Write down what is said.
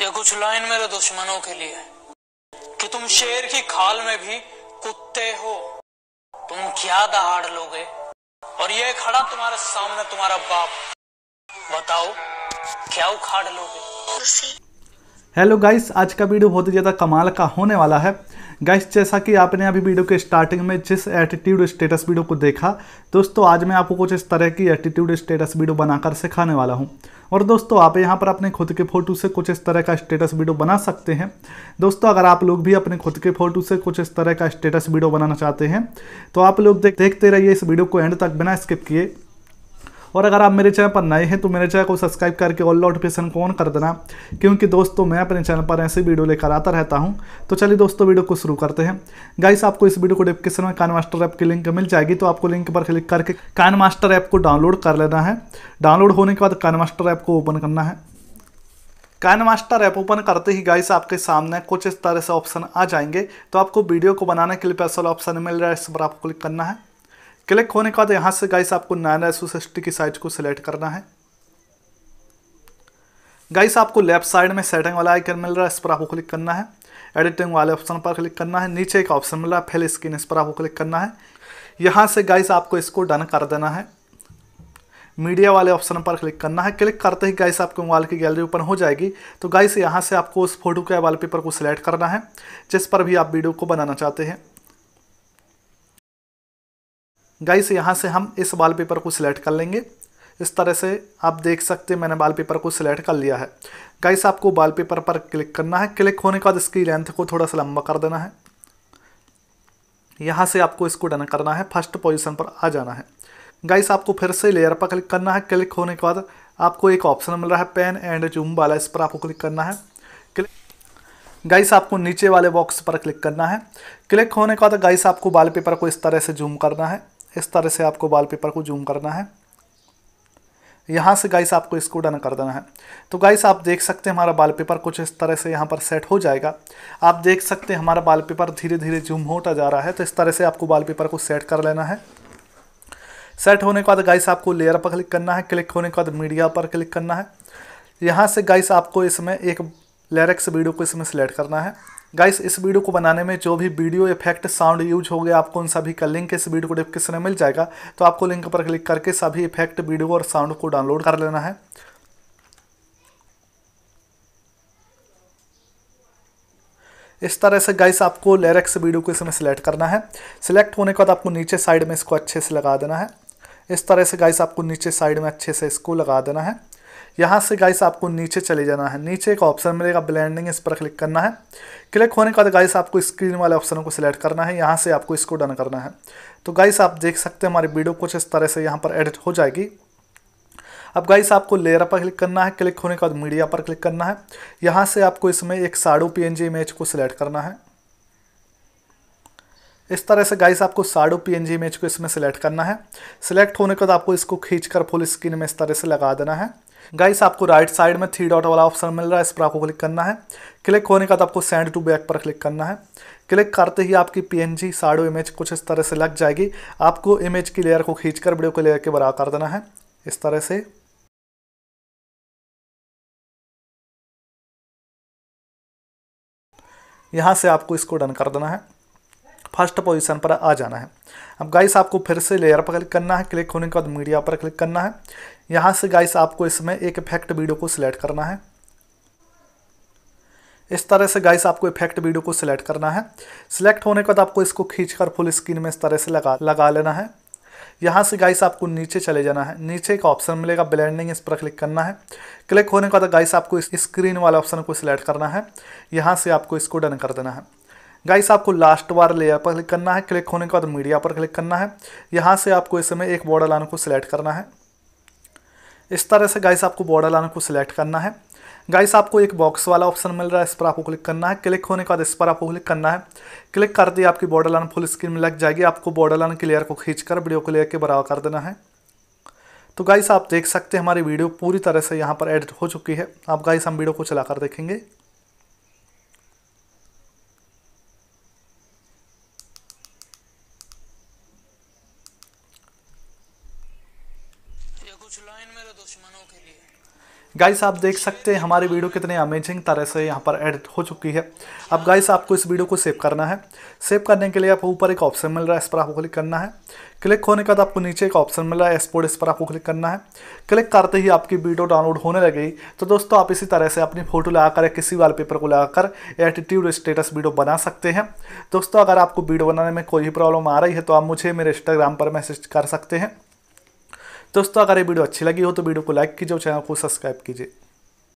या कुछ लाइन मेरे दुश्मनों के लिए कि तुम शेर की खाल में भी कुत्ते हो तुम क्या दहाड़ लोगे और ये खड़ा तुम्हारे सामने तुम्हारा बाप बताओ क्या उखाड़ लोगे हेलो गाइस आज का वीडियो बहुत ही ज़्यादा कमाल का होने वाला है गाइस जैसा कि आपने अभी वीडियो के स्टार्टिंग में जिस एटीट्यूड स्टेटस वीडियो को देखा दोस्तों आज मैं आपको कुछ इस तरह की एटीट्यूड स्टेटस वीडियो बनाकर सिखाने वाला हूँ और दोस्तों आप यहाँ पर अपने खुद के फ़ोटो से कुछ इस तरह का स्टेटस वीडियो बना सकते हैं दोस्तों अगर आप लोग भी अपने खुद के फ़ोटो से कुछ इस तरह का स्टेटस वीडियो बनाना चाहते हैं तो आप लोग देखते रहिए इस वीडियो को एंड तक बिना स्किप किए और अगर आप मेरे चैनल पर नए हैं तो मेरे चैनल को सब्सक्राइब करके ऑल नोटिफिकेशन को ऑन कर देना क्योंकि दोस्तों मैं अपने चैनल पर ऐसी वीडियो लेकर आता रहता हूँ तो चलिए दोस्तों वीडियो को शुरू करते हैं गाइस आपको इस वीडियो को डिस्क्रिप्शन में कान मास्टर ऐप की लिंक मिल जाएगी तो आपको लिंक पर क्लिक करके कान मास्टर ऐप को डाउनलोड कर लेना है डाउनलोड होने के बाद कान मास्टर ऐप को ओपन करना है कान मास्टर ऐप ओपन करते ही गाइस आपके सामने कुछ इस तरह से ऑप्शन आ जाएंगे तो आपको वीडियो को बनाने के लिए स्पेशल ऑप्शन मिल रहा है इस पर आपको क्लिक करना है क्लिक होने के बाद यहाँ से गाइस आपको नाना एसोसिस्टी की साइज को सिलेक्ट करना है गाइस आपको लेफ्ट साइड में सेटिंग वाला आइकन मिल रहा है इस पर आपको क्लिक करना है एडिटिंग वाले ऑप्शन पर क्लिक करना है नीचे एक ऑप्शन मिल रहा है फिल स्क्रीन इस पर आपको क्लिक करना है यहाँ से गाइस आपको इसको डन कर देना है मीडिया वाले ऑप्शन पर क्लिक करना है क्लिक करते ही गाइस आपके मोबाइल की गैलरी ओपन हो जाएगी तो गाइस यहाँ से आपको उस फोटो के वॉलपेपर को सिलेक्ट करना है जिस पर भी आप वीडियो को बनाना चाहते हैं गाइस यहाँ से हम इस वॉलपेपर को सिलेक्ट कर लेंगे इस तरह से आप देख सकते हैं मैंने वॉलपेपर को सिलेक्ट कर लिया है गाइस आपको वॉलपेपर पर क्लिक करना है क्लिक होने के बाद इसकी लेंथ को थोड़ा सा लंबा कर देना है यहाँ से आपको इसको डन करना है फर्स्ट पोजिशन पर आ जाना है गाइस आपको फिर से लेयर पर क्लिक करना है क्लिक होने के बाद आपको एक ऑप्शन मिल रहा है पेन एंड जूम वाला इस पर आपको क्लिक करना है क्लिक गाइस आपको नीचे वाले बॉक्स पर क्लिक करना है क्लिक होने के बाद गाइस आपको वॉलपेपर को इस तरह से जूम करना है इस तरह से आपको वॉलपेपर को जूम करना है यहाँ से गाइस आपको इसको डन कर देना है तो गाइस आप देख सकते हैं हमारा वॉलपेपर कुछ इस तरह से यहाँ पर सेट हो जाएगा आप देख सकते हैं हमारा वॉलपेपर धीरे धीरे जूम होता जा रहा है तो इस तरह से आपको वॉलपेपर को सेट कर लेना है सेट होने के बाद गाइस आपको लेयर पर क्लिक करना है क्लिक होने के बाद मीडिया पर क्लिक करना है यहाँ से गाइस आपको इसमें एक लेरिक्स वीडियो को इसमें सेलेक्ट करना है गाइस इस वीडियो को बनाने में जो भी वीडियो इफेक्ट साउंड यूज हो गया आपको उन सभी का लिंक इस वीडियो को डिस्क्रिप्शन में मिल जाएगा तो आपको लिंक पर क्लिक करके सभी इफेक्ट वीडियो और साउंड को डाउनलोड कर लेना है इस तरह से गाइस आपको लेरेक्स वीडियो को इसमें सिलेक्ट करना है सिलेक्ट होने के बाद आपको नीचे साइड में इसको अच्छे से लगा देना है इस तरह से गाइस आपको नीचे साइड में अच्छे से इसको लगा देना है यहाँ से गाइस आपको नीचे चले जाना है नीचे एक ऑप्शन मिलेगा ब्लेंडिंग इस पर क्लिक करना है क्लिक होने के बाद गाइस आपको स्क्रीन वाले ऑप्शन को सिलेक्ट करना है यहाँ से आपको इसको डन करना है तो गाइस आप देख सकते हैं हमारी वीडियो कुछ इस तरह से यहाँ पर एडिट हो जाएगी अब गाइस आपको लेयर पर क्लिक करना है क्लिक होने के बाद मीडिया पर क्लिक करना है यहाँ से आपको इसमें एक साड़ो पी इमेज को सिलेक्ट करना है इस तरह से गाइस आपको साडो जी इमेज को इसमें सेलेक्ट करना है सिलेक्ट होने के बाद आपको इसको खींचकर फुल स्क्रीन में इस तरह से लगा देना है गाइस आपको राइट साइड में थ्री डॉट वाला ऑप्शन मिल रहा है इस पर आपको क्लिक करना है क्लिक होने के बाद आपको सेंड टू बैक पर क्लिक करना है क्लिक करते ही आपकी जी साडो इमेज कुछ इस तरह से लग जाएगी आपको इमेज की लेयर को खींचकर वीडियो को लेयर के बरा कर देना है इस तरह से यहाँ से आपको इसको डन कर देना है फर्स्ट पोजीशन पर आ जाना है अब गाइस आपको फिर से लेयर पर क्लिक करना है क्लिक होने के बाद मीडिया पर क्लिक करना है यहाँ से गाइस आपको इसमें एक इफेक्ट वीडियो को सिलेक्ट करना है इस तरह से गाइस आपको इफेक्ट वीडियो को सिलेक्ट करना है सिलेक्ट होने के बाद आपको इसको कर फुल स्क्रीन में इस तरह से लगा लगा लेना है यहाँ से गाइस आपको नीचे चले जाना है नीचे एक ऑप्शन मिलेगा ब्लेंडिंग इस पर क्लिक करना है क्लिक होने के बाद गाइस आपको इस स्क्रीन वाले ऑप्शन को सिलेक्ट करना है यहाँ से आपको इसको डन कर देना है गाइस आपको लास्ट बार लेयर पर क्लिक करना है क्लिक होने के बाद मीडिया पर क्लिक करना है यहाँ से आपको इस समय एक बॉर्डर लाइन को सिलेक्ट करना है इस तरह से गाइस आपको बॉर्डर लाइन को सिलेक्ट करना है गाइस आपको एक बॉक्स वाला ऑप्शन मिल रहा है इस पर आपको क्लिक करना है क्लिक होने के बाद इस पर आपको क्लिक करना है क्लिक कर दिए आपकी बॉर्डर लाइन फुल स्क्रीन में लग जाएगी आपको बॉर्डर लाइन की लेयर को कर वीडियो को लेयर के बराबर कर देना है तो गाइस आप देख सकते हैं हमारी वीडियो पूरी तरह से यहाँ पर एडिट हो चुकी है आप गाइस हम वीडियो को चलाकर देखेंगे कुछ लाइन मेरे दुश्मनों के लिए गाइस आप देख सकते हैं हमारी वीडियो कितने अमेजिंग तरह से यहाँ पर एडिट हो चुकी है अब गाइस आपको इस वीडियो को सेव करना है सेव करने के लिए आपको ऊपर एक ऑप्शन मिल रहा है इस पर आपको क्लिक करना है क्लिक होने के बाद आपको नीचे एक ऑप्शन मिल रहा है एक्सपोर्ट इस पर आपको क्लिक करना है क्लिक करते ही आपकी वीडियो डाउनलोड होने लगेगी तो दोस्तों आप इसी तरह से अपनी फोटो लगाकर या किसी पेपर को लगाकर एटीट्यूड स्टेटस वीडियो बना सकते हैं दोस्तों अगर आपको वीडियो बनाने में कोई भी प्रॉब्लम आ रही है तो आप मुझे मेरे इंस्टाग्राम पर मैसेज कर सकते हैं दोस्तों अगर ये वीडियो अच्छी लगी हो तो वीडियो को लाइक कीजिए और चैनल को सब्सक्राइब कीजिए